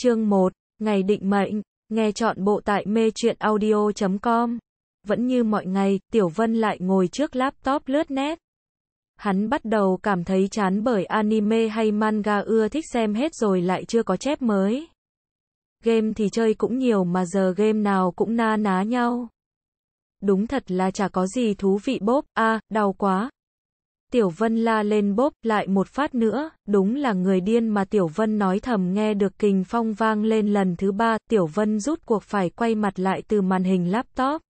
Chương 1. Ngày định mệnh. Nghe chọn bộ tại mê chuyện audio.com. Vẫn như mọi ngày, Tiểu Vân lại ngồi trước laptop lướt net. Hắn bắt đầu cảm thấy chán bởi anime hay manga ưa thích xem hết rồi lại chưa có chép mới. Game thì chơi cũng nhiều mà giờ game nào cũng na ná nhau. Đúng thật là chả có gì thú vị bốp, a à, đau quá, Tiểu Vân la lên bốp, lại một phát nữa, đúng là người điên mà Tiểu Vân nói thầm nghe được kình phong vang lên lần thứ ba, Tiểu Vân rút cuộc phải quay mặt lại từ màn hình laptop.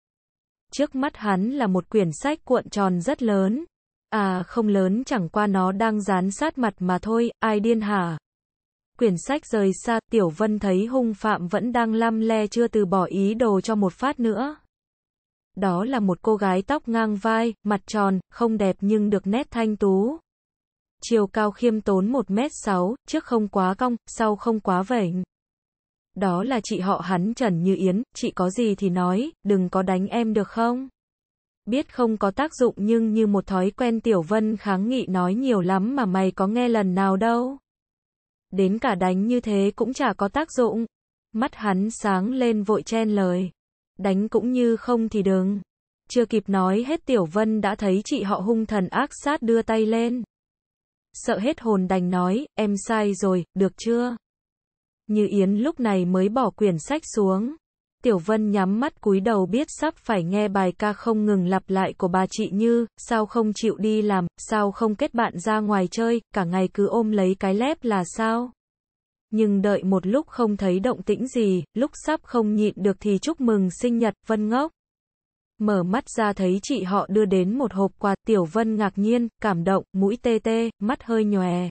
Trước mắt hắn là một quyển sách cuộn tròn rất lớn. À không lớn chẳng qua nó đang dán sát mặt mà thôi, ai điên hả? Quyển sách rời xa, Tiểu Vân thấy hung phạm vẫn đang lăm le chưa từ bỏ ý đồ cho một phát nữa, đó là một cô gái tóc ngang vai, mặt tròn, không đẹp nhưng được nét thanh tú. Chiều cao khiêm tốn 1m6, trước không quá cong, sau không quá vểnh. Đó là chị họ hắn Trần Như Yến, chị có gì thì nói, đừng có đánh em được không? Biết không có tác dụng nhưng như một thói quen Tiểu Vân kháng nghị nói nhiều lắm mà mày có nghe lần nào đâu. Đến cả đánh như thế cũng chả có tác dụng. Mắt hắn sáng lên vội chen lời đánh cũng như không thì đừng. Chưa kịp nói hết Tiểu Vân đã thấy chị họ hung thần ác sát đưa tay lên. Sợ hết hồn đành nói, em sai rồi, được chưa? Như Yến lúc này mới bỏ quyển sách xuống. Tiểu Vân nhắm mắt cúi đầu biết sắp phải nghe bài ca không ngừng lặp lại của bà chị Như, sao không chịu đi làm, sao không kết bạn ra ngoài chơi, cả ngày cứ ôm lấy cái lép là sao? nhưng đợi một lúc không thấy động tĩnh gì, lúc sắp không nhịn được thì chúc mừng sinh nhật, Vân ngốc. Mở mắt ra thấy chị họ đưa đến một hộp quà, Tiểu Vân ngạc nhiên, cảm động, mũi tê tê, mắt hơi nhòe.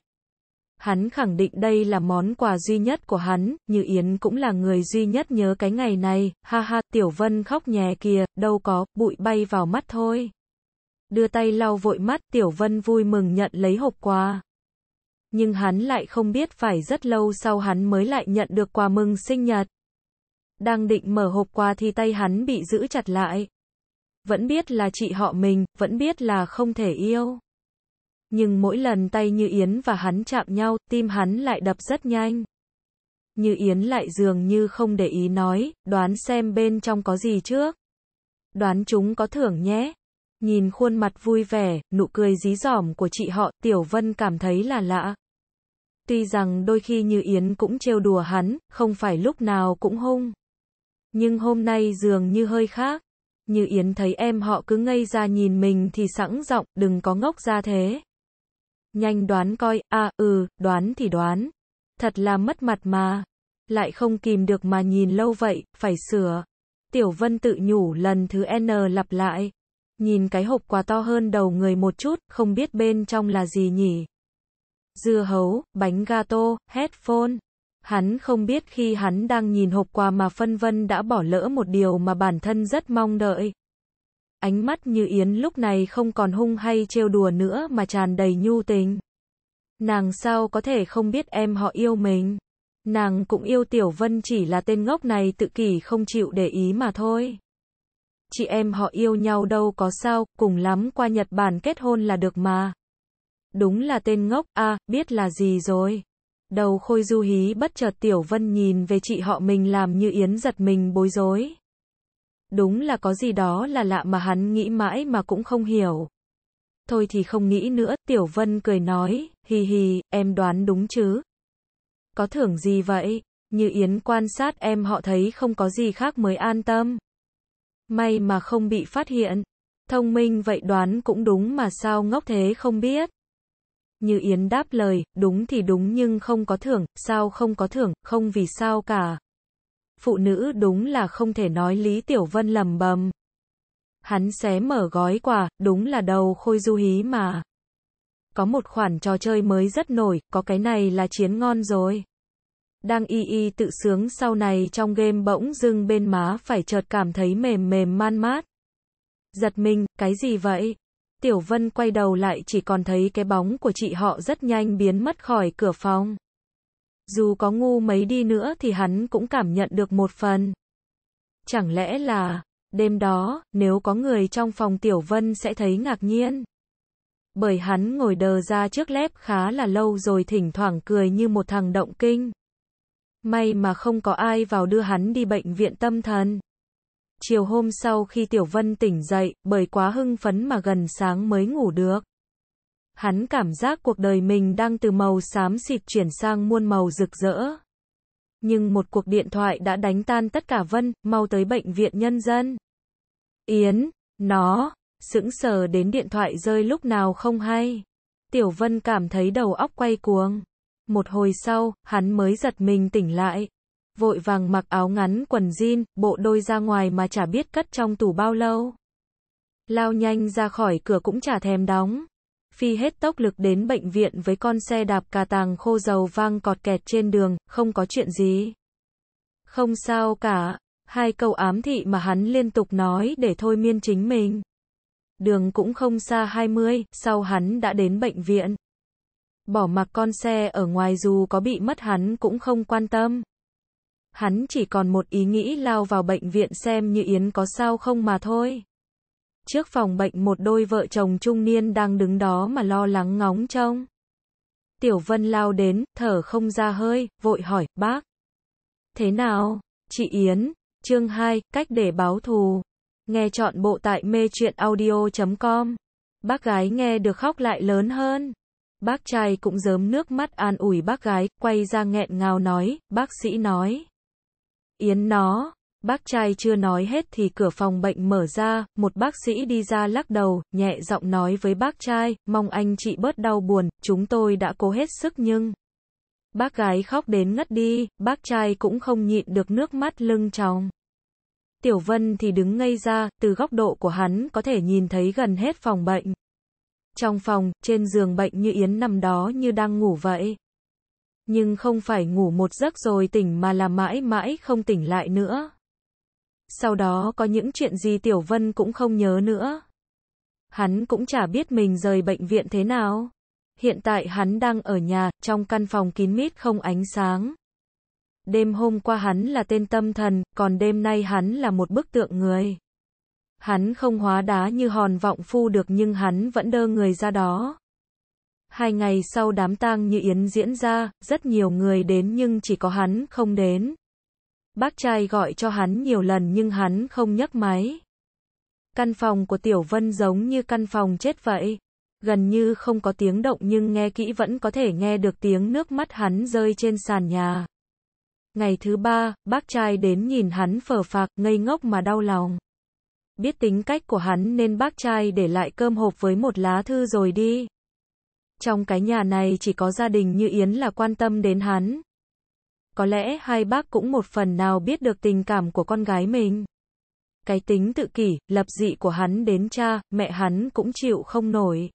Hắn khẳng định đây là món quà duy nhất của hắn, như Yến cũng là người duy nhất nhớ cái ngày này, ha ha, Tiểu Vân khóc nhè kìa, đâu có, bụi bay vào mắt thôi. Đưa tay lau vội mắt, Tiểu Vân vui mừng nhận lấy hộp quà nhưng hắn lại không biết phải rất lâu sau hắn mới lại nhận được quà mừng sinh nhật. Đang định mở hộp quà thì tay hắn bị giữ chặt lại. Vẫn biết là chị họ mình, vẫn biết là không thể yêu. Nhưng mỗi lần tay Như Yến và hắn chạm nhau, tim hắn lại đập rất nhanh. Như Yến lại dường như không để ý nói, đoán xem bên trong có gì trước. Đoán chúng có thưởng nhé. Nhìn khuôn mặt vui vẻ, nụ cười dí dỏm của chị họ, Tiểu Vân cảm thấy là lạ. Tuy rằng đôi khi Như Yến cũng trêu đùa hắn, không phải lúc nào cũng hung. Nhưng hôm nay dường như hơi khác. Như Yến thấy em họ cứ ngây ra nhìn mình thì sẵn giọng, đừng có ngốc ra thế. Nhanh đoán coi, à, ừ, đoán thì đoán. Thật là mất mặt mà. Lại không kìm được mà nhìn lâu vậy, phải sửa. Tiểu Vân tự nhủ lần thứ N lặp lại nhìn cái hộp quà to hơn đầu người một chút, không biết bên trong là gì nhỉ. Dưa hấu, bánh gato, headphone. Hắn không biết khi hắn đang nhìn hộp quà mà phân vân đã bỏ lỡ một điều mà bản thân rất mong đợi. Ánh mắt như Yến lúc này không còn hung hay trêu đùa nữa mà tràn đầy nhu tình. Nàng sao có thể không biết em họ yêu mình. Nàng cũng yêu Tiểu Vân chỉ là tên ngốc này tự kỷ không chịu để ý mà thôi. Chị em họ yêu nhau đâu có sao, cùng lắm qua Nhật Bản kết hôn là được mà. Đúng là tên ngốc, a biết là gì rồi. Đầu khôi du hí bất chợt Tiểu Vân nhìn về chị họ mình làm như Yến giật mình bối rối. Đúng là có gì đó là lạ mà hắn nghĩ mãi mà cũng không hiểu. Thôi thì không nghĩ nữa, Tiểu Vân cười nói, hì hì, em đoán đúng chứ. Có thưởng gì vậy? Như Yến quan sát em họ thấy không có gì khác mới an tâm. May mà không bị phát hiện. Thông minh vậy đoán cũng đúng mà sao ngốc thế không biết. Như Yến đáp lời, đúng thì đúng nhưng không có thưởng, sao không có thưởng, không vì sao cả. Phụ nữ đúng là không thể nói Lý Tiểu Vân lầm bầm. Hắn xé mở gói quà, đúng là đầu khôi du hí mà. Có một khoản trò chơi mới rất nổi, có cái này là chiến ngon rồi. Đang y y tự sướng sau này trong game bỗng dưng bên má phải chợt cảm thấy mềm mềm man mát. Giật mình, cái gì vậy? Tiểu Vân quay đầu lại chỉ còn thấy cái bóng của chị họ rất nhanh biến mất khỏi cửa phòng. Dù có ngu mấy đi nữa thì hắn cũng cảm nhận được một phần. Chẳng lẽ là, đêm đó, nếu có người trong phòng Tiểu Vân sẽ thấy ngạc nhiên. Bởi hắn ngồi đờ ra trước lép khá là lâu rồi thỉnh thoảng cười như một thằng động kinh may mà không có ai vào đưa hắn đi bệnh viện tâm thần. Chiều hôm sau khi Tiểu Vân tỉnh dậy, bởi quá hưng phấn mà gần sáng mới ngủ được. Hắn cảm giác cuộc đời mình đang từ màu xám xịt chuyển sang muôn màu rực rỡ. Nhưng một cuộc điện thoại đã đánh tan tất cả Vân, mau tới bệnh viện nhân dân. Yến, nó, sững sờ đến điện thoại rơi lúc nào không hay. Tiểu Vân cảm thấy đầu óc quay cuồng. Một hồi sau, hắn mới giật mình tỉnh lại. Vội vàng mặc áo ngắn quần jean, bộ đôi ra ngoài mà chả biết cất trong tủ bao lâu. Lao nhanh ra khỏi cửa cũng chả thèm đóng. Phi hết tốc lực đến bệnh viện với con xe đạp cà tàng khô dầu vang cọt kẹt trên đường, không có chuyện gì. Không sao cả, hai câu ám thị mà hắn liên tục nói để thôi miên chính mình. Đường cũng không xa 20, sau hắn đã đến bệnh viện bỏ mặc con xe ở ngoài dù có bị mất hắn cũng không quan tâm. Hắn chỉ còn một ý nghĩ lao vào bệnh viện xem như Yến có sao không mà thôi. Trước phòng bệnh một đôi vợ chồng trung niên đang đứng đó mà lo lắng ngóng trông. Tiểu Vân lao đến, thở không ra hơi, vội hỏi, bác. Thế nào, chị Yến, chương 2, cách để báo thù. Nghe chọn bộ tại mê audio.com. Bác gái nghe được khóc lại lớn hơn. Bác trai cũng dớm nước mắt an ủi bác gái, quay ra nghẹn ngào nói, bác sĩ nói. Yến nó, bác trai chưa nói hết thì cửa phòng bệnh mở ra, một bác sĩ đi ra lắc đầu, nhẹ giọng nói với bác trai, mong anh chị bớt đau buồn, chúng tôi đã cố hết sức nhưng... Bác gái khóc đến ngất đi, bác trai cũng không nhịn được nước mắt lưng tròng. Tiểu Vân thì đứng ngây ra, từ góc độ của hắn có thể nhìn thấy gần hết phòng bệnh. Trong phòng, trên giường bệnh như Yến nằm đó như đang ngủ vậy. Nhưng không phải ngủ một giấc rồi tỉnh mà là mãi mãi không tỉnh lại nữa. Sau đó có những chuyện gì Tiểu Vân cũng không nhớ nữa. Hắn cũng chả biết mình rời bệnh viện thế nào. Hiện tại hắn đang ở nhà, trong căn phòng kín mít không ánh sáng. Đêm hôm qua hắn là tên tâm thần, còn đêm nay hắn là một bức tượng người. Hắn không hóa đá như hòn vọng phu được nhưng hắn vẫn đơ người ra đó. Hai ngày sau đám tang như yến diễn ra, rất nhiều người đến nhưng chỉ có hắn không đến. Bác trai gọi cho hắn nhiều lần nhưng hắn không nhấc máy. Căn phòng của Tiểu Vân giống như căn phòng chết vậy. Gần như không có tiếng động nhưng nghe kỹ vẫn có thể nghe được tiếng nước mắt hắn rơi trên sàn nhà. Ngày thứ ba, bác trai đến nhìn hắn phở phạc, ngây ngốc mà đau lòng biết tính cách của hắn nên bác trai để lại cơm hộp với một lá thư rồi đi. Trong cái nhà này chỉ có gia đình như Yến là quan tâm đến hắn. Có lẽ hai bác cũng một phần nào biết được tình cảm của con gái mình. Cái tính tự kỷ, lập dị của hắn đến cha, mẹ hắn cũng chịu không nổi.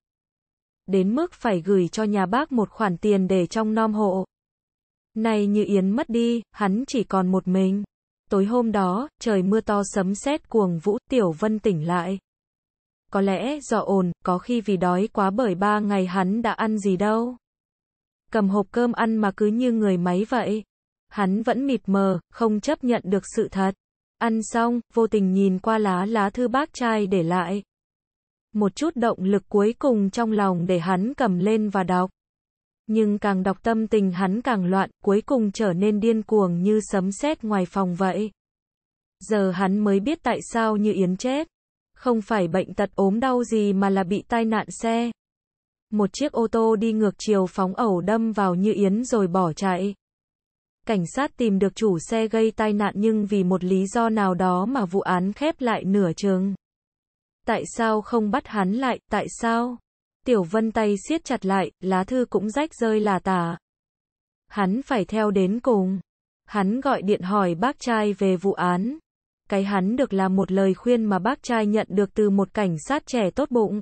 Đến mức phải gửi cho nhà bác một khoản tiền để trong nom hộ. Nay như Yến mất đi, hắn chỉ còn một mình. Tối hôm đó, trời mưa to sấm sét cuồng vũ, Tiểu Vân tỉnh lại. Có lẽ do ồn, có khi vì đói quá bởi ba ngày hắn đã ăn gì đâu. Cầm hộp cơm ăn mà cứ như người máy vậy. Hắn vẫn mịt mờ, không chấp nhận được sự thật. Ăn xong, vô tình nhìn qua lá lá thư bác trai để lại. Một chút động lực cuối cùng trong lòng để hắn cầm lên và đọc nhưng càng đọc tâm tình hắn càng loạn, cuối cùng trở nên điên cuồng như sấm sét ngoài phòng vậy. Giờ hắn mới biết tại sao Như Yến chết. Không phải bệnh tật ốm đau gì mà là bị tai nạn xe. Một chiếc ô tô đi ngược chiều phóng ẩu đâm vào Như Yến rồi bỏ chạy. Cảnh sát tìm được chủ xe gây tai nạn nhưng vì một lý do nào đó mà vụ án khép lại nửa chừng. Tại sao không bắt hắn lại, tại sao? Tiểu Vân tay siết chặt lại, lá thư cũng rách rơi là tả. Hắn phải theo đến cùng. Hắn gọi điện hỏi bác trai về vụ án. Cái hắn được là một lời khuyên mà bác trai nhận được từ một cảnh sát trẻ tốt bụng.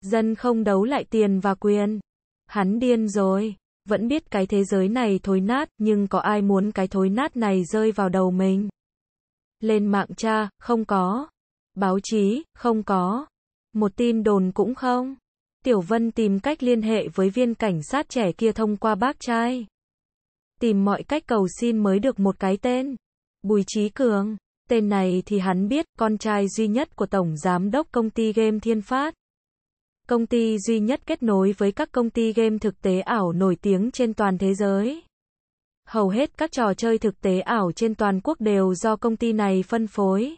Dân không đấu lại tiền và quyền. Hắn điên rồi. Vẫn biết cái thế giới này thối nát, nhưng có ai muốn cái thối nát này rơi vào đầu mình? Lên mạng cha, không có. Báo chí, không có. Một tin đồn cũng không. Tiểu Vân tìm cách liên hệ với viên cảnh sát trẻ kia thông qua bác trai. Tìm mọi cách cầu xin mới được một cái tên. Bùi Trí Cường. Tên này thì hắn biết, con trai duy nhất của tổng giám đốc công ty game Thiên Phát. Công ty duy nhất kết nối với các công ty game thực tế ảo nổi tiếng trên toàn thế giới. Hầu hết các trò chơi thực tế ảo trên toàn quốc đều do công ty này phân phối.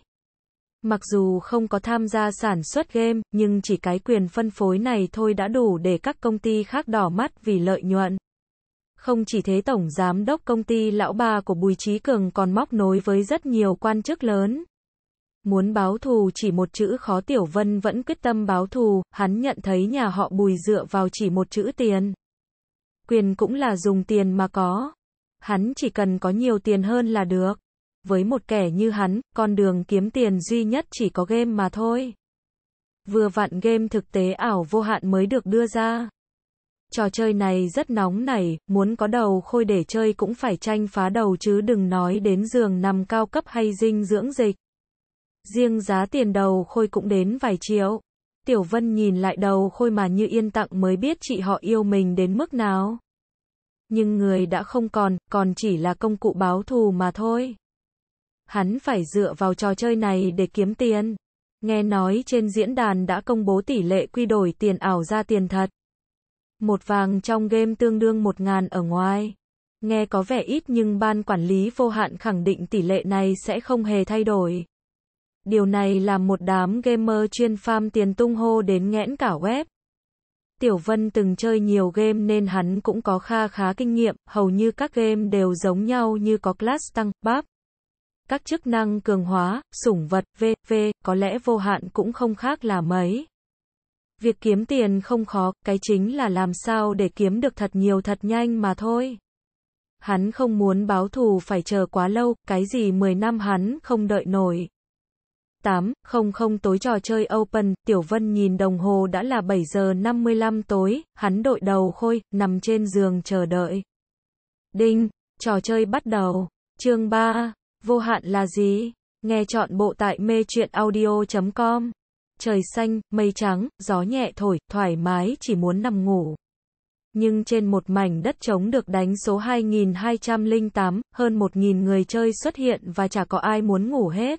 Mặc dù không có tham gia sản xuất game, nhưng chỉ cái quyền phân phối này thôi đã đủ để các công ty khác đỏ mắt vì lợi nhuận. Không chỉ thế tổng giám đốc công ty lão bà của Bùi Trí Cường còn móc nối với rất nhiều quan chức lớn. Muốn báo thù chỉ một chữ khó Tiểu Vân vẫn quyết tâm báo thù, hắn nhận thấy nhà họ Bùi dựa vào chỉ một chữ tiền. Quyền cũng là dùng tiền mà có. Hắn chỉ cần có nhiều tiền hơn là được với một kẻ như hắn, con đường kiếm tiền duy nhất chỉ có game mà thôi. Vừa vặn game thực tế ảo vô hạn mới được đưa ra. Trò chơi này rất nóng nảy, muốn có đầu khôi để chơi cũng phải tranh phá đầu chứ đừng nói đến giường nằm cao cấp hay dinh dưỡng dịch. Riêng giá tiền đầu khôi cũng đến vài triệu. Tiểu Vân nhìn lại đầu khôi mà như yên tặng mới biết chị họ yêu mình đến mức nào. Nhưng người đã không còn, còn chỉ là công cụ báo thù mà thôi hắn phải dựa vào trò chơi này để kiếm tiền. Nghe nói trên diễn đàn đã công bố tỷ lệ quy đổi tiền ảo ra tiền thật. Một vàng trong game tương đương một ngàn ở ngoài. Nghe có vẻ ít nhưng ban quản lý vô hạn khẳng định tỷ lệ này sẽ không hề thay đổi. Điều này làm một đám gamer chuyên farm tiền tung hô đến nghẽn cả web. Tiểu Vân từng chơi nhiều game nên hắn cũng có kha khá kinh nghiệm, hầu như các game đều giống nhau như có class tăng, buff các chức năng cường hóa, sủng vật, v.v. có lẽ vô hạn cũng không khác là mấy. Việc kiếm tiền không khó, cái chính là làm sao để kiếm được thật nhiều thật nhanh mà thôi. Hắn không muốn báo thù phải chờ quá lâu, cái gì 10 năm hắn không đợi nổi. 8, không không tối trò chơi Open, Tiểu Vân nhìn đồng hồ đã là 7 giờ 55 tối, hắn đội đầu khôi, nằm trên giường chờ đợi. Đinh, trò chơi bắt đầu. Chương 3 Vô hạn là gì? Nghe chọn bộ tại mê truyện audio.com. Trời xanh, mây trắng, gió nhẹ thổi, thoải mái chỉ muốn nằm ngủ. Nhưng trên một mảnh đất trống được đánh số 2208, hơn 1.000 người chơi xuất hiện và chả có ai muốn ngủ hết.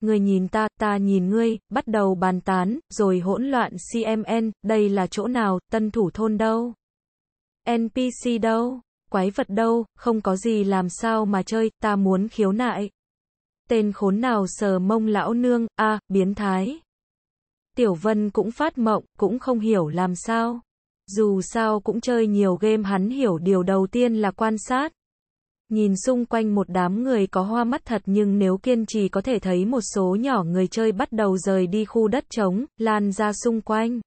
Người nhìn ta, ta nhìn ngươi, bắt đầu bàn tán, rồi hỗn loạn CMN, đây là chỗ nào, tân thủ thôn đâu? NPC đâu? quái vật đâu, không có gì làm sao mà chơi, ta muốn khiếu nại. Tên khốn nào sờ mông lão nương, a biến thái. Tiểu Vân cũng phát mộng, cũng không hiểu làm sao. Dù sao cũng chơi nhiều game hắn hiểu điều đầu tiên là quan sát. Nhìn xung quanh một đám người có hoa mắt thật nhưng nếu kiên trì có thể thấy một số nhỏ người chơi bắt đầu rời đi khu đất trống, lan ra xung quanh.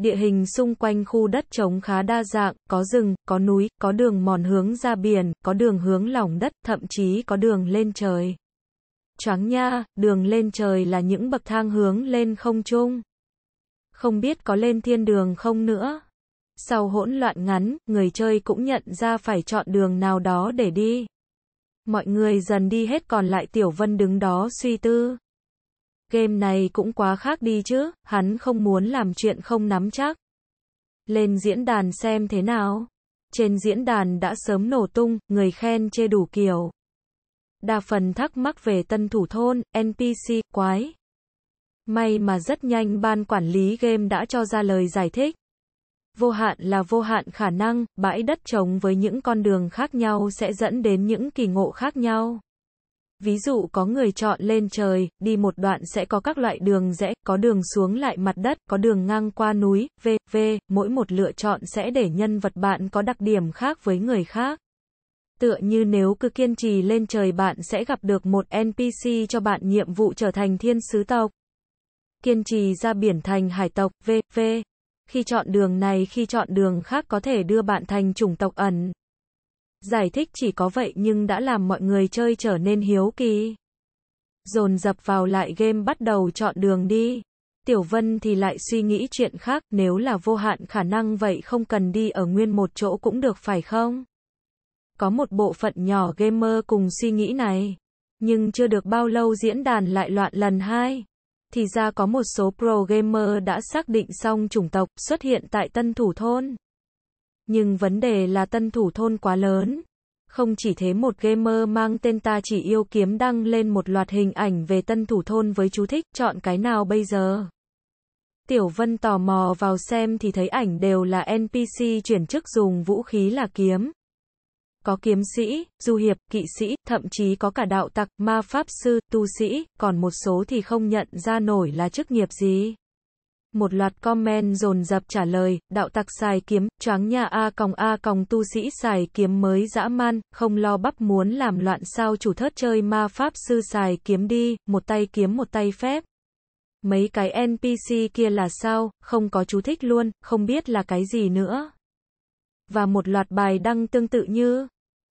Địa hình xung quanh khu đất trống khá đa dạng, có rừng, có núi, có đường mòn hướng ra biển, có đường hướng lòng đất, thậm chí có đường lên trời. Choáng nha, đường lên trời là những bậc thang hướng lên không trung. Không biết có lên thiên đường không nữa. Sau hỗn loạn ngắn, người chơi cũng nhận ra phải chọn đường nào đó để đi. Mọi người dần đi hết còn lại Tiểu Vân đứng đó suy tư. Game này cũng quá khác đi chứ, hắn không muốn làm chuyện không nắm chắc. Lên diễn đàn xem thế nào. Trên diễn đàn đã sớm nổ tung, người khen chê đủ kiểu. Đa phần thắc mắc về tân thủ thôn, NPC, quái. May mà rất nhanh ban quản lý game đã cho ra lời giải thích. Vô hạn là vô hạn khả năng, bãi đất trống với những con đường khác nhau sẽ dẫn đến những kỳ ngộ khác nhau. Ví dụ có người chọn lên trời, đi một đoạn sẽ có các loại đường rẽ, có đường xuống lại mặt đất, có đường ngang qua núi, v, v, mỗi một lựa chọn sẽ để nhân vật bạn có đặc điểm khác với người khác. Tựa như nếu cứ kiên trì lên trời bạn sẽ gặp được một NPC cho bạn nhiệm vụ trở thành thiên sứ tộc. Kiên trì ra biển thành hải tộc, v, v. Khi chọn đường này khi chọn đường khác có thể đưa bạn thành chủng tộc ẩn. Giải thích chỉ có vậy nhưng đã làm mọi người chơi trở nên hiếu kỳ. Dồn dập vào lại game bắt đầu chọn đường đi. Tiểu Vân thì lại suy nghĩ chuyện khác, nếu là vô hạn khả năng vậy không cần đi ở nguyên một chỗ cũng được phải không? Có một bộ phận nhỏ gamer cùng suy nghĩ này, nhưng chưa được bao lâu diễn đàn lại loạn lần hai. Thì ra có một số pro gamer đã xác định xong chủng tộc xuất hiện tại tân thủ thôn. Nhưng vấn đề là tân thủ thôn quá lớn. Không chỉ thế một gamer mang tên ta chỉ yêu kiếm đăng lên một loạt hình ảnh về tân thủ thôn với chú thích, chọn cái nào bây giờ? Tiểu Vân tò mò vào xem thì thấy ảnh đều là NPC chuyển chức dùng vũ khí là kiếm. Có kiếm sĩ, du hiệp, kỵ sĩ, thậm chí có cả đạo tặc, ma pháp sư, tu sĩ, còn một số thì không nhận ra nổi là chức nghiệp gì. Một loạt comment dồn dập trả lời, đạo tặc xài kiếm, choáng nhà A còng A còng tu sĩ xài kiếm mới dã man, không lo bắp muốn làm loạn sao chủ thớt chơi ma pháp sư xài kiếm đi, một tay kiếm một tay phép. Mấy cái NPC kia là sao, không có chú thích luôn, không biết là cái gì nữa. Và một loạt bài đăng tương tự như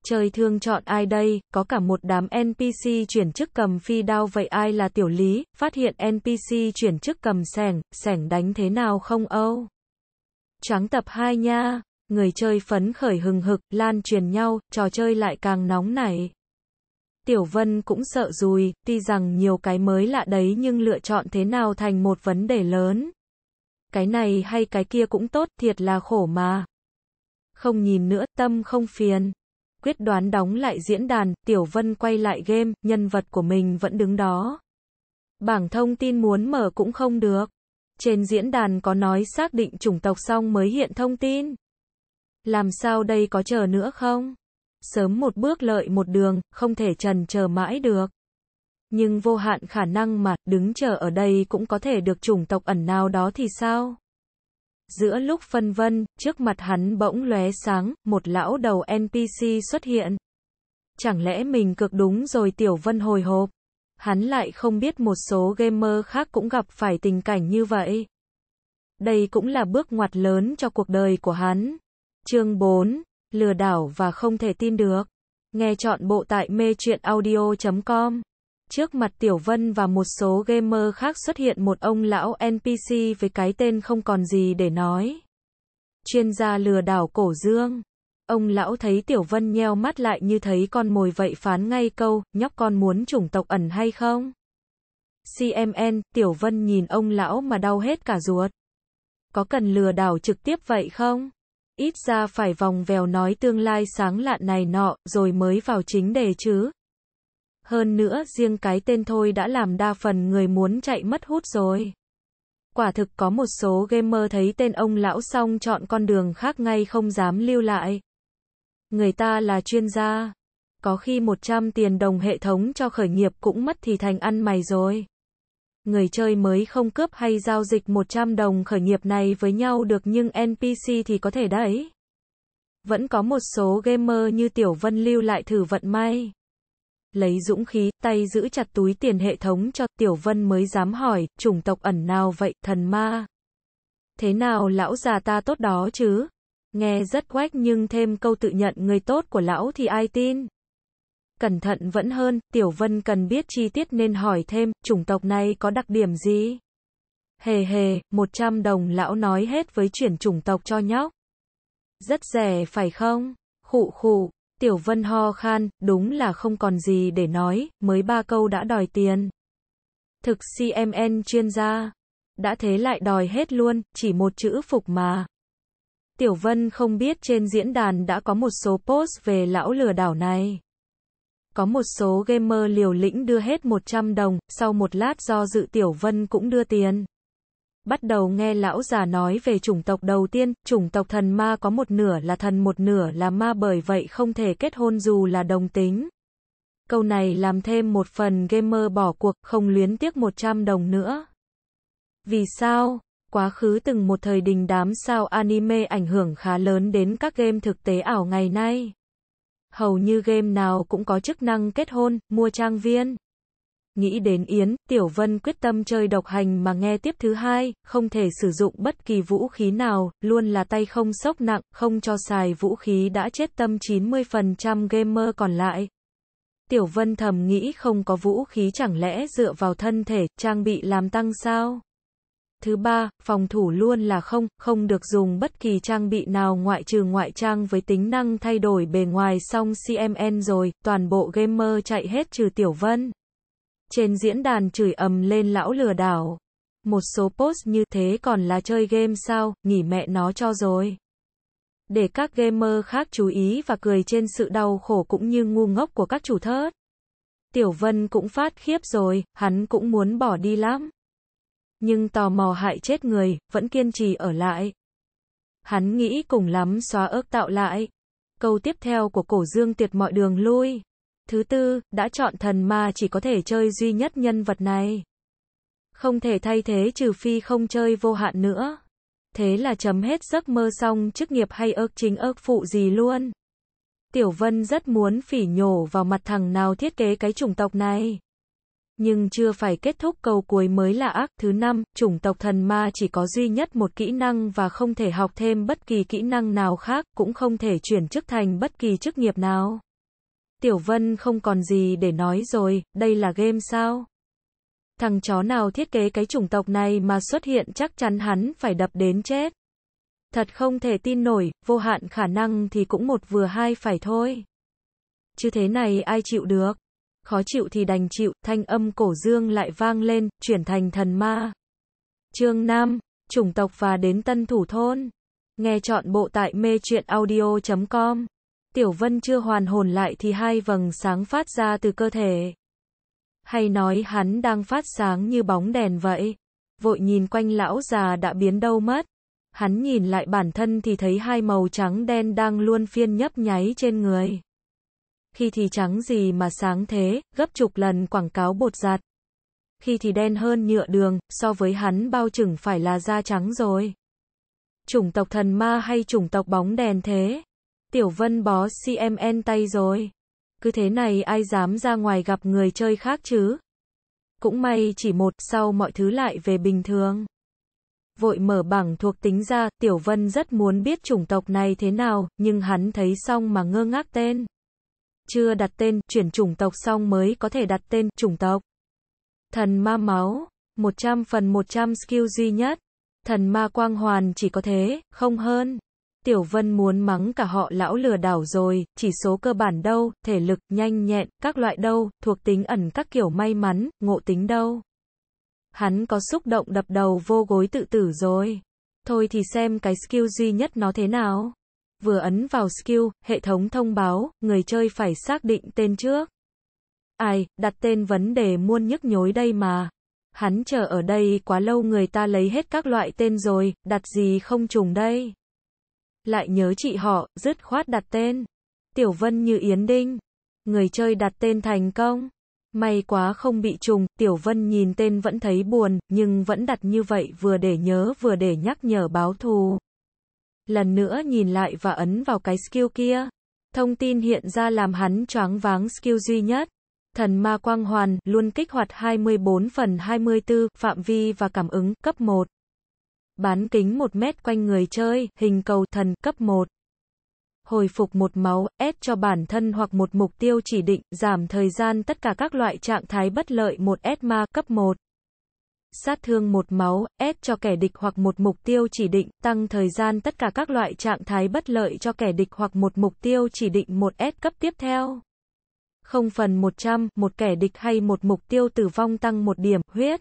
Trời thương chọn ai đây, có cả một đám NPC chuyển chức cầm phi đao vậy ai là tiểu lý, phát hiện NPC chuyển chức cầm sẻng, sẻng đánh thế nào không âu. Trắng tập 2 nha, người chơi phấn khởi hừng hực, lan truyền nhau, trò chơi lại càng nóng nảy. Tiểu Vân cũng sợ rùi, tuy rằng nhiều cái mới lạ đấy nhưng lựa chọn thế nào thành một vấn đề lớn. Cái này hay cái kia cũng tốt, thiệt là khổ mà. Không nhìn nữa, tâm không phiền quyết đoán đóng lại diễn đàn, Tiểu Vân quay lại game, nhân vật của mình vẫn đứng đó. Bảng thông tin muốn mở cũng không được. Trên diễn đàn có nói xác định chủng tộc xong mới hiện thông tin. Làm sao đây có chờ nữa không? Sớm một bước lợi một đường, không thể trần chờ mãi được. Nhưng vô hạn khả năng mà, đứng chờ ở đây cũng có thể được chủng tộc ẩn nào đó thì sao? Giữa lúc phân vân, trước mặt hắn bỗng lóe sáng, một lão đầu NPC xuất hiện. Chẳng lẽ mình cực đúng rồi Tiểu Vân hồi hộp? Hắn lại không biết một số gamer khác cũng gặp phải tình cảnh như vậy. Đây cũng là bước ngoặt lớn cho cuộc đời của hắn. Chương 4. Lừa đảo và không thể tin được. Nghe chọn bộ tại mê audio.com Trước mặt Tiểu Vân và một số gamer khác xuất hiện một ông lão NPC với cái tên không còn gì để nói. Chuyên gia lừa đảo cổ dương. Ông lão thấy Tiểu Vân nheo mắt lại như thấy con mồi vậy phán ngay câu, nhóc con muốn chủng tộc ẩn hay không? CMN, Tiểu Vân nhìn ông lão mà đau hết cả ruột. Có cần lừa đảo trực tiếp vậy không? Ít ra phải vòng vèo nói tương lai sáng lạn này nọ, rồi mới vào chính đề chứ. Hơn nữa, riêng cái tên thôi đã làm đa phần người muốn chạy mất hút rồi. Quả thực có một số gamer thấy tên ông lão xong chọn con đường khác ngay không dám lưu lại. Người ta là chuyên gia. Có khi 100 tiền đồng hệ thống cho khởi nghiệp cũng mất thì thành ăn mày rồi. Người chơi mới không cướp hay giao dịch 100 đồng khởi nghiệp này với nhau được nhưng NPC thì có thể đấy. Vẫn có một số gamer như Tiểu Vân lưu lại thử vận may. Lấy dũng khí, tay giữ chặt túi tiền hệ thống cho Tiểu Vân mới dám hỏi, chủng tộc ẩn nào vậy, thần ma? Thế nào lão già ta tốt đó chứ? Nghe rất quách nhưng thêm câu tự nhận người tốt của lão thì ai tin? Cẩn thận vẫn hơn, Tiểu Vân cần biết chi tiết nên hỏi thêm, chủng tộc này có đặc điểm gì? Hề hề, 100 đồng lão nói hết với chuyển chủng tộc cho nhóc. Rất rẻ phải không? Khụ khụ, Tiểu Vân ho khan, đúng là không còn gì để nói, mới ba câu đã đòi tiền. Thực CMN chuyên gia, đã thế lại đòi hết luôn, chỉ một chữ phục mà. Tiểu Vân không biết trên diễn đàn đã có một số post về lão lừa đảo này. Có một số gamer liều lĩnh đưa hết 100 đồng, sau một lát do dự Tiểu Vân cũng đưa tiền bắt đầu nghe lão già nói về chủng tộc đầu tiên, chủng tộc thần ma có một nửa là thần một nửa là ma bởi vậy không thể kết hôn dù là đồng tính. Câu này làm thêm một phần gamer bỏ cuộc, không luyến tiếc 100 đồng nữa. Vì sao? Quá khứ từng một thời đình đám sao anime ảnh hưởng khá lớn đến các game thực tế ảo ngày nay. Hầu như game nào cũng có chức năng kết hôn, mua trang viên. Nghĩ đến Yến, Tiểu Vân quyết tâm chơi độc hành mà nghe tiếp thứ hai, không thể sử dụng bất kỳ vũ khí nào, luôn là tay không sốc nặng, không cho xài vũ khí đã chết tâm 90% gamer còn lại. Tiểu Vân thầm nghĩ không có vũ khí chẳng lẽ dựa vào thân thể, trang bị làm tăng sao? Thứ ba, phòng thủ luôn là không, không được dùng bất kỳ trang bị nào ngoại trừ ngoại trang với tính năng thay đổi bề ngoài xong CMN rồi, toàn bộ gamer chạy hết trừ Tiểu Vân. Trên diễn đàn chửi ầm lên lão lừa đảo. Một số post như thế còn là chơi game sao, nghỉ mẹ nó cho rồi. Để các gamer khác chú ý và cười trên sự đau khổ cũng như ngu ngốc của các chủ thớt. Tiểu Vân cũng phát khiếp rồi, hắn cũng muốn bỏ đi lắm. Nhưng tò mò hại chết người, vẫn kiên trì ở lại. Hắn nghĩ cùng lắm xóa ước tạo lại. Câu tiếp theo của cổ dương tuyệt mọi đường lui. Thứ tư, đã chọn thần ma chỉ có thể chơi duy nhất nhân vật này. Không thể thay thế trừ phi không chơi vô hạn nữa. Thế là chấm hết giấc mơ xong chức nghiệp hay ước chính ước phụ gì luôn. Tiểu Vân rất muốn phỉ nhổ vào mặt thằng nào thiết kế cái chủng tộc này. Nhưng chưa phải kết thúc câu cuối mới là ác. Thứ năm, chủng tộc thần ma chỉ có duy nhất một kỹ năng và không thể học thêm bất kỳ kỹ năng nào khác, cũng không thể chuyển chức thành bất kỳ chức nghiệp nào. Tiểu Vân không còn gì để nói rồi, đây là game sao? Thằng chó nào thiết kế cái chủng tộc này mà xuất hiện chắc chắn hắn phải đập đến chết. Thật không thể tin nổi, vô hạn khả năng thì cũng một vừa hai phải thôi. Chứ thế này ai chịu được? Khó chịu thì đành chịu, thanh âm cổ dương lại vang lên, chuyển thành thần ma. Chương Nam, chủng tộc và đến tân thủ thôn. Nghe chọn bộ tại mê chuyện audio.com Tiểu Vân chưa hoàn hồn lại thì hai vầng sáng phát ra từ cơ thể. Hay nói hắn đang phát sáng như bóng đèn vậy. Vội nhìn quanh lão già đã biến đâu mất. Hắn nhìn lại bản thân thì thấy hai màu trắng đen đang luôn phiên nhấp nháy trên người. Khi thì trắng gì mà sáng thế, gấp chục lần quảng cáo bột giặt. Khi thì đen hơn nhựa đường, so với hắn bao chừng phải là da trắng rồi. Chủng tộc thần ma hay chủng tộc bóng đèn thế? Tiểu Vân bó CMN tay rồi. Cứ thế này ai dám ra ngoài gặp người chơi khác chứ? Cũng may chỉ một sau mọi thứ lại về bình thường. Vội mở bảng thuộc tính ra, Tiểu Vân rất muốn biết chủng tộc này thế nào, nhưng hắn thấy xong mà ngơ ngác tên. Chưa đặt tên, chuyển chủng tộc xong mới có thể đặt tên, chủng tộc. Thần ma máu, 100 phần 100 skill duy nhất. Thần ma quang hoàn chỉ có thế, không hơn. Tiểu Vân muốn mắng cả họ lão lừa đảo rồi, chỉ số cơ bản đâu, thể lực, nhanh nhẹn, các loại đâu, thuộc tính ẩn các kiểu may mắn, ngộ tính đâu. Hắn có xúc động đập đầu vô gối tự tử rồi. Thôi thì xem cái skill duy nhất nó thế nào. Vừa ấn vào skill, hệ thống thông báo, người chơi phải xác định tên trước. Ai, đặt tên vấn đề muôn nhức nhối đây mà. Hắn chờ ở đây quá lâu người ta lấy hết các loại tên rồi, đặt gì không trùng đây lại nhớ chị họ, dứt khoát đặt tên. Tiểu Vân như Yến Đinh. Người chơi đặt tên thành công. May quá không bị trùng, Tiểu Vân nhìn tên vẫn thấy buồn, nhưng vẫn đặt như vậy vừa để nhớ vừa để nhắc nhở báo thù. Lần nữa nhìn lại và ấn vào cái skill kia. Thông tin hiện ra làm hắn choáng váng skill duy nhất. Thần ma quang hoàn, luôn kích hoạt 24 phần 24, phạm vi và cảm ứng, cấp 1 bán kính 1 mét quanh người chơi, hình cầu thần cấp 1. Hồi phục một máu, S cho bản thân hoặc một mục tiêu chỉ định, giảm thời gian tất cả các loại trạng thái bất lợi 1 S ma cấp 1. Sát thương một máu, S cho kẻ địch hoặc một mục tiêu chỉ định, tăng thời gian tất cả các loại trạng thái bất lợi cho kẻ địch hoặc một mục tiêu chỉ định 1 S cấp tiếp theo. không phần 100, một kẻ địch hay một mục tiêu tử vong tăng một điểm, huyết.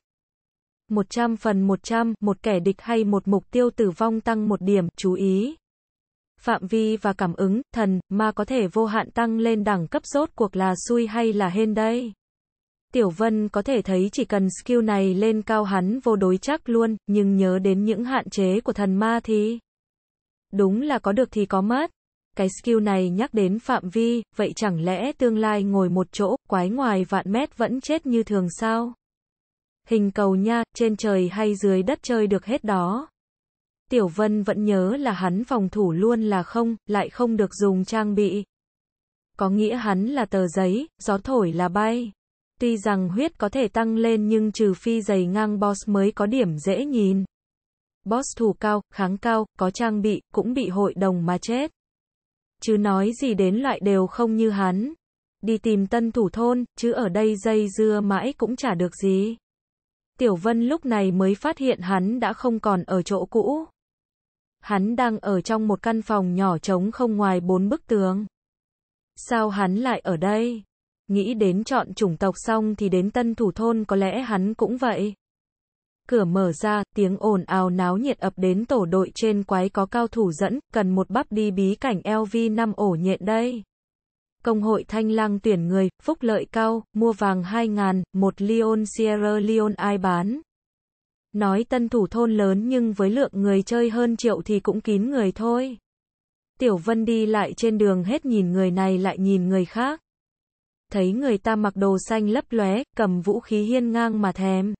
100 phần 100, một kẻ địch hay một mục tiêu tử vong tăng một điểm, chú ý. Phạm vi và cảm ứng, thần, ma có thể vô hạn tăng lên đẳng cấp rốt cuộc là xui hay là hên đây. Tiểu Vân có thể thấy chỉ cần skill này lên cao hắn vô đối chắc luôn, nhưng nhớ đến những hạn chế của thần ma thì... Đúng là có được thì có mất. Cái skill này nhắc đến phạm vi, vậy chẳng lẽ tương lai ngồi một chỗ, quái ngoài vạn mét vẫn chết như thường sao? hình cầu nha, trên trời hay dưới đất chơi được hết đó. Tiểu Vân vẫn nhớ là hắn phòng thủ luôn là không, lại không được dùng trang bị. Có nghĩa hắn là tờ giấy, gió thổi là bay. Tuy rằng huyết có thể tăng lên nhưng trừ phi giày ngang boss mới có điểm dễ nhìn. Boss thủ cao, kháng cao, có trang bị, cũng bị hội đồng mà chết. Chứ nói gì đến loại đều không như hắn. Đi tìm tân thủ thôn, chứ ở đây dây dưa mãi cũng chả được gì. Tiểu Vân lúc này mới phát hiện hắn đã không còn ở chỗ cũ. Hắn đang ở trong một căn phòng nhỏ trống không ngoài bốn bức tường. Sao hắn lại ở đây? Nghĩ đến chọn chủng tộc xong thì đến tân thủ thôn có lẽ hắn cũng vậy. Cửa mở ra, tiếng ồn ào náo nhiệt ập đến tổ đội trên quái có cao thủ dẫn, cần một bắp đi bí cảnh LV5 ổ nhện đây. Công hội Thanh Lang tuyển người, phúc lợi cao, mua vàng 2.000, một Lion Sierra Lion ai bán. Nói tân thủ thôn lớn nhưng với lượng người chơi hơn triệu thì cũng kín người thôi. Tiểu Vân đi lại trên đường hết nhìn người này lại nhìn người khác. Thấy người ta mặc đồ xanh lấp lóe, cầm vũ khí hiên ngang mà thèm.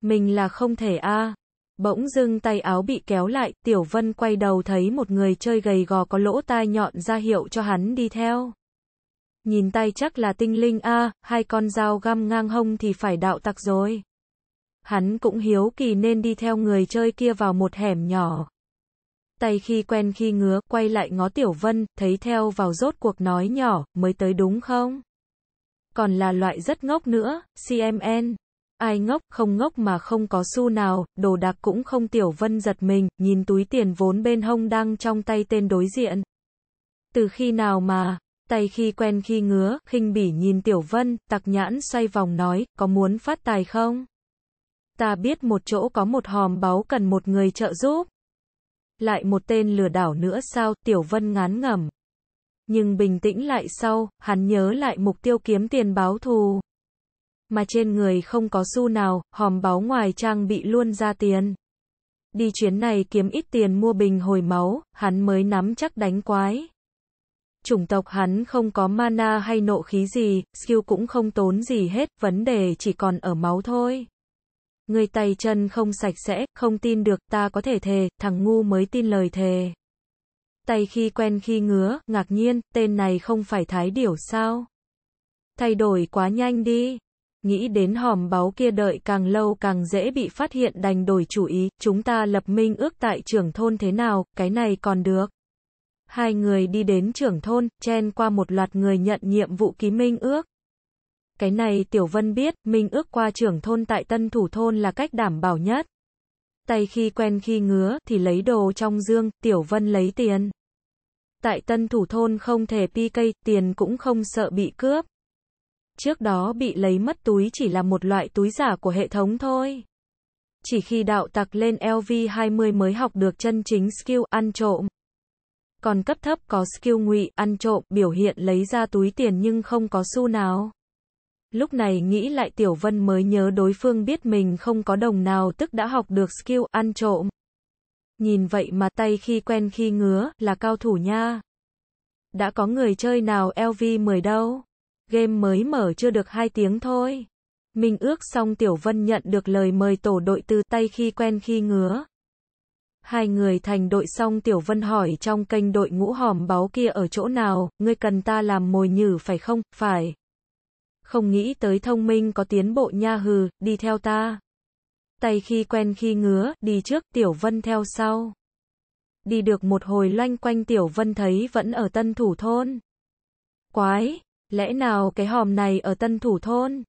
Mình là không thể a. À. Bỗng dưng tay áo bị kéo lại, Tiểu Vân quay đầu thấy một người chơi gầy gò có lỗ tai nhọn ra hiệu cho hắn đi theo nhìn tay chắc là tinh linh a, à, hai con dao găm ngang hông thì phải đạo tặc rồi. Hắn cũng hiếu kỳ nên đi theo người chơi kia vào một hẻm nhỏ. Tay khi quen khi ngứa, quay lại ngó Tiểu Vân, thấy theo vào rốt cuộc nói nhỏ, mới tới đúng không? Còn là loại rất ngốc nữa, CMN. Ai ngốc, không ngốc mà không có xu nào, đồ đạc cũng không Tiểu Vân giật mình, nhìn túi tiền vốn bên hông đang trong tay tên đối diện. Từ khi nào mà, tay khi quen khi ngứa, khinh bỉ nhìn Tiểu Vân, tặc nhãn xoay vòng nói, có muốn phát tài không? Ta biết một chỗ có một hòm báu cần một người trợ giúp. Lại một tên lừa đảo nữa sao, Tiểu Vân ngán ngẩm. Nhưng bình tĩnh lại sau, hắn nhớ lại mục tiêu kiếm tiền báo thù. Mà trên người không có xu nào, hòm báu ngoài trang bị luôn ra tiền. Đi chuyến này kiếm ít tiền mua bình hồi máu, hắn mới nắm chắc đánh quái chủng tộc hắn không có mana hay nộ khí gì, skill cũng không tốn gì hết, vấn đề chỉ còn ở máu thôi. Người tay chân không sạch sẽ, không tin được, ta có thể thề, thằng ngu mới tin lời thề. Tay khi quen khi ngứa, ngạc nhiên, tên này không phải thái điểu sao? Thay đổi quá nhanh đi. Nghĩ đến hòm báu kia đợi càng lâu càng dễ bị phát hiện đành đổi chủ ý, chúng ta lập minh ước tại trưởng thôn thế nào, cái này còn được. Hai người đi đến trưởng thôn, chen qua một loạt người nhận nhiệm vụ ký minh ước. Cái này Tiểu Vân biết, minh ước qua trưởng thôn tại tân thủ thôn là cách đảm bảo nhất. Tay khi quen khi ngứa, thì lấy đồ trong dương, Tiểu Vân lấy tiền. Tại tân thủ thôn không thể PK, tiền cũng không sợ bị cướp. Trước đó bị lấy mất túi chỉ là một loại túi giả của hệ thống thôi. Chỉ khi đạo tặc lên LV20 mới học được chân chính skill ăn trộm còn cấp thấp có skill ngụy, ăn trộm, biểu hiện lấy ra túi tiền nhưng không có xu nào. Lúc này nghĩ lại Tiểu Vân mới nhớ đối phương biết mình không có đồng nào tức đã học được skill ăn trộm. Nhìn vậy mà tay khi quen khi ngứa, là cao thủ nha. Đã có người chơi nào LV10 đâu. Game mới mở chưa được 2 tiếng thôi. Mình ước xong Tiểu Vân nhận được lời mời tổ đội từ tay khi quen khi ngứa. Hai người thành đội xong Tiểu Vân hỏi trong kênh đội ngũ hòm báo kia ở chỗ nào, ngươi cần ta làm mồi nhử phải không, phải. Không nghĩ tới thông minh có tiến bộ nha hừ, đi theo ta. Tay khi quen khi ngứa, đi trước, Tiểu Vân theo sau. Đi được một hồi loanh quanh Tiểu Vân thấy vẫn ở tân thủ thôn. Quái, lẽ nào cái hòm này ở tân thủ thôn?